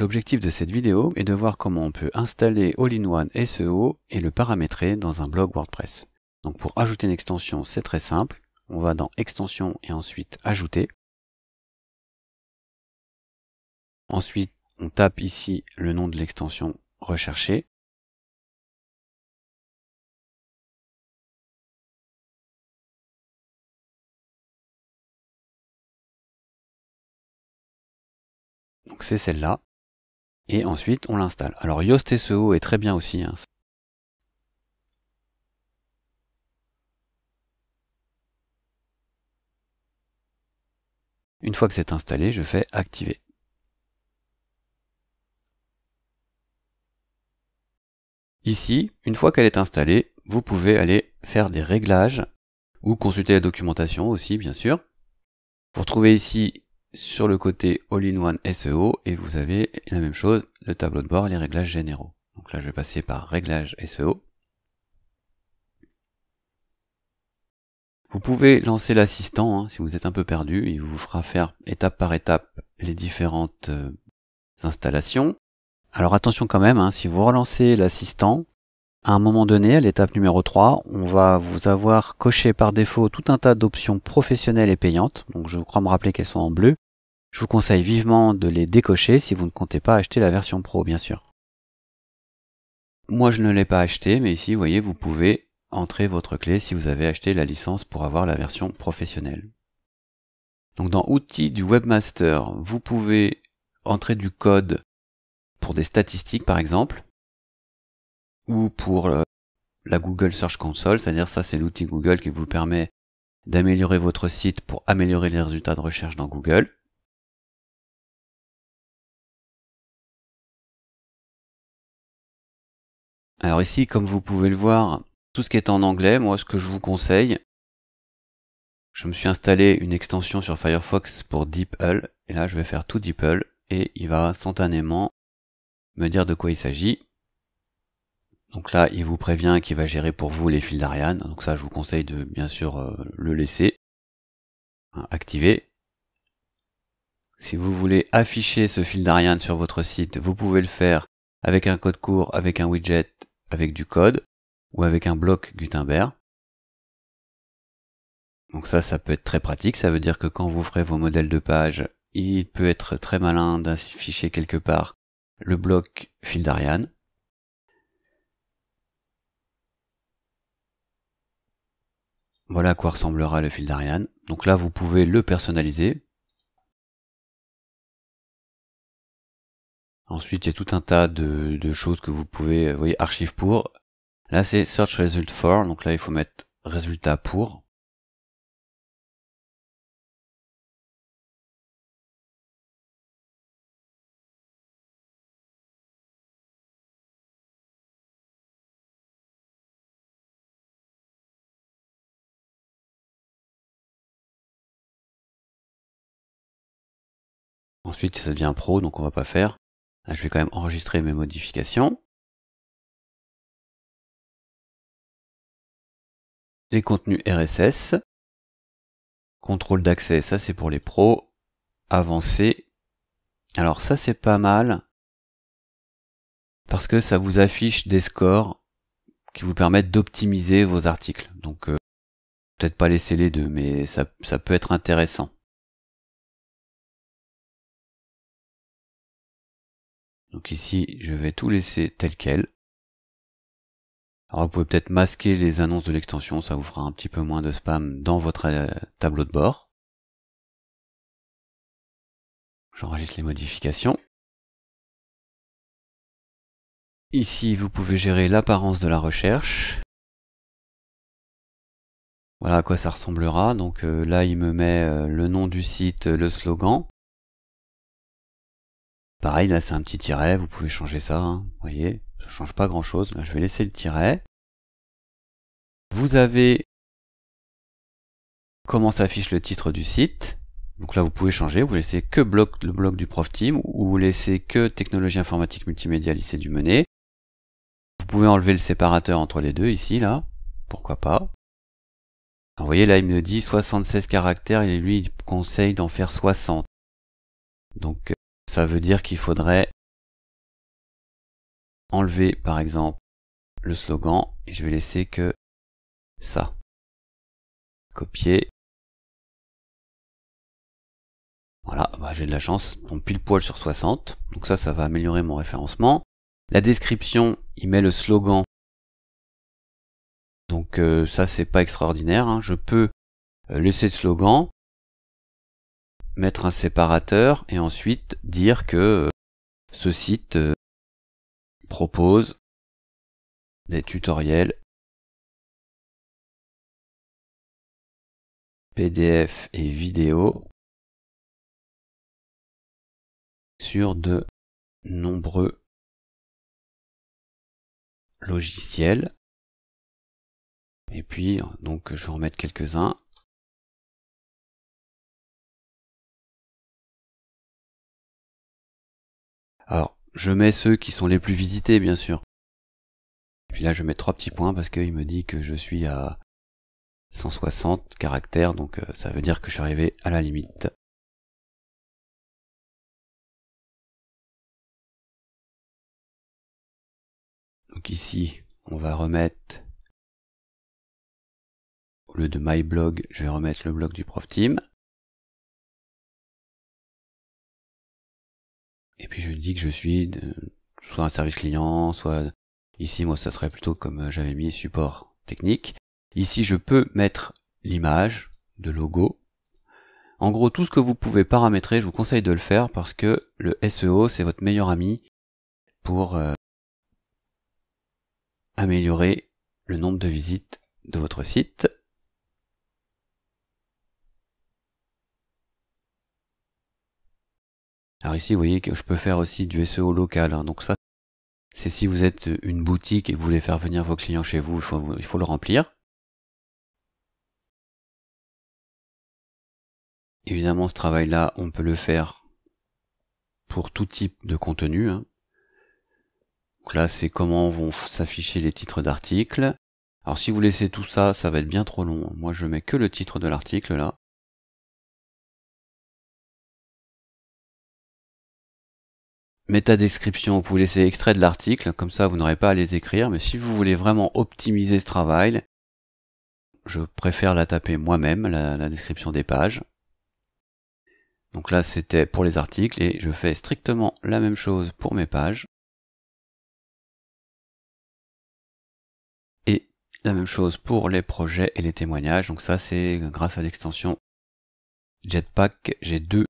L'objectif de cette vidéo est de voir comment on peut installer All-in-One SEO et le paramétrer dans un blog WordPress. Donc pour ajouter une extension, c'est très simple. On va dans Extension et ensuite Ajouter. Ensuite, on tape ici le nom de l'extension recherchée. Donc c'est celle-là et ensuite on l'installe. Alors Yoast SEO est très bien aussi. Hein. Une fois que c'est installé, je fais activer. Ici, une fois qu'elle est installée, vous pouvez aller faire des réglages ou consulter la documentation aussi, bien sûr. Vous trouver ici sur le côté All-in-One SEO et vous avez la même chose, le tableau de bord les réglages généraux. Donc là, je vais passer par réglages SEO. Vous pouvez lancer l'assistant hein, si vous êtes un peu perdu. Il vous fera faire étape par étape les différentes euh, installations. Alors attention quand même, hein, si vous relancez l'assistant, à un moment donné, à l'étape numéro 3, on va vous avoir coché par défaut tout un tas d'options professionnelles et payantes, donc je crois me rappeler qu'elles sont en bleu. Je vous conseille vivement de les décocher si vous ne comptez pas acheter la version pro, bien sûr. Moi je ne l'ai pas acheté, mais ici, vous voyez, vous pouvez entrer votre clé si vous avez acheté la licence pour avoir la version professionnelle. Donc dans Outils du Webmaster, vous pouvez entrer du code pour des statistiques par exemple, ou pour euh, la Google Search Console, c'est-à-dire ça c'est l'outil Google qui vous permet d'améliorer votre site pour améliorer les résultats de recherche dans Google. Alors ici, comme vous pouvez le voir, tout ce qui est en anglais, moi ce que je vous conseille, je me suis installé une extension sur Firefox pour DeepL, et là je vais faire tout DeepL, et il va instantanément me dire de quoi il s'agit. Donc là, il vous prévient qu'il va gérer pour vous les fils d'Ariane. Donc ça, je vous conseille de bien sûr euh, le laisser. Hein, activer. Si vous voulez afficher ce fil d'Ariane sur votre site, vous pouvez le faire avec un code court, avec un widget, avec du code ou avec un bloc Gutenberg. Donc ça, ça peut être très pratique. Ça veut dire que quand vous ferez vos modèles de page, il peut être très malin d'afficher quelque part le bloc fil d'Ariane Voilà à quoi ressemblera le fil d'Ariane. Donc là, vous pouvez le personnaliser. Ensuite, il y a tout un tas de, choses que vous pouvez, vous euh, voyez, archive pour. Là, c'est search result for. Donc là, il faut mettre résultat pour. Ensuite, ça devient pro, donc on va pas faire. je vais quand même enregistrer mes modifications. Les contenus RSS. Contrôle d'accès, ça c'est pour les pros. Avancé. Alors ça c'est pas mal. Parce que ça vous affiche des scores qui vous permettent d'optimiser vos articles. Donc euh, peut-être pas laisser les deux, mais ça peut être intéressant. Donc ici, je vais tout laisser tel quel. Alors vous pouvez peut-être masquer les annonces de l'extension, ça vous fera un petit peu moins de spam dans votre euh, tableau de bord. J'enregistre les modifications. Ici, vous pouvez gérer l'apparence de la recherche. Voilà à quoi ça ressemblera. Donc euh, là, il me met euh, le nom du site, le slogan, Pareil, là c'est un petit tiret, vous pouvez changer ça, hein, vous voyez, ça change pas grand chose, là je vais laisser le tiret. Vous avez comment s'affiche le titre du site, donc là vous pouvez changer, vous laissez que bloc, le bloc du prof team, ou vous laissez que technologie informatique multimédia lycée du Menet. Vous pouvez enlever le séparateur entre les deux ici, là, pourquoi pas. vous voyez là il me dit 76 caractères et lui il conseille d'en faire 60. Donc euh, ça veut dire qu'il faudrait enlever par exemple le slogan et je vais laisser que ça. Copier. Voilà, bah, j'ai de la chance, on pile poil sur 60. Donc ça, ça va améliorer mon référencement. La description, il met le slogan. Donc euh, ça, c'est pas extraordinaire. Hein. Je peux euh, laisser le slogan mettre un séparateur et ensuite dire que euh, ce site euh, propose des tutoriels PDF et vidéo sur de nombreux logiciels. Et puis, donc, je vais en mettre quelques-uns. Alors, je mets ceux qui sont les plus visités, bien sûr. puis là, je mets trois petits points parce qu'il me dit que je suis à 160 caractères, donc euh, ça veut dire que je suis arrivé à la limite. Donc ici, on va remettre, au lieu de my blog, je vais remettre le blog du prof team. Et puis je dis que je suis soit un service client, soit ici moi ça serait plutôt comme euh, j'avais mis support technique. Ici je peux mettre l'image, de logo. En gros tout ce que vous pouvez paramétrer, je vous conseille de le faire parce que le SEO c'est votre meilleur ami pour euh, améliorer le nombre de visites de votre site. Alors ici, vous voyez que je peux faire aussi du SEO local. Hein. donc ça, c'est si vous êtes une boutique et que vous voulez faire venir vos clients chez vous, il faut, il faut le remplir. Évidemment, ce travail-là, on peut le faire pour tout type de contenu. Hein. Donc là, c'est comment vont s'afficher les titres d'articles. Alors si vous laissez tout ça, ça va être bien trop long. Moi, je mets que le titre de l'article là. meta-description, vous pouvez laisser extrait de l'article, comme ça vous n'aurez pas à les écrire, mais si vous voulez vraiment optimiser ce travail, je préfère la taper moi-même, la, description des pages. Donc là c'était pour les articles, et je fais strictement la même chose pour mes pages. Et la même chose pour les projets et les témoignages, donc ça c'est grâce à l'extension Jetpack, j'ai deux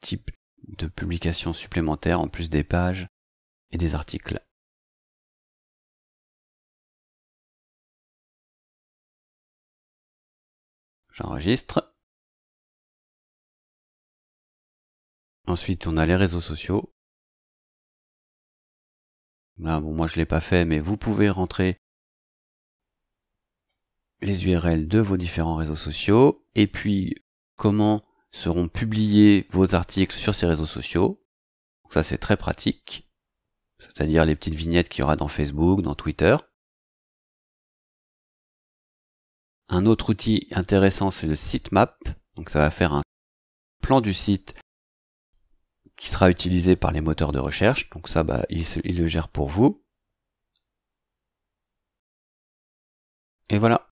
types de publications supplémentaires en plus des pages et des articles. J'enregistre. Ensuite, on a les réseaux sociaux. Là, bon, moi je l'ai pas fait, mais vous pouvez rentrer les URL de vos différents réseaux sociaux. Et puis, comment seront publiés vos articles sur ces réseaux sociaux. Donc ça c'est très pratique, c'est-à-dire les petites vignettes qu'il y aura dans Facebook, dans Twitter. Un autre outil intéressant c'est le sitemap, donc ça va faire un plan du site qui sera utilisé par les moteurs de recherche, donc ça bah, il le gère pour vous. Et voilà.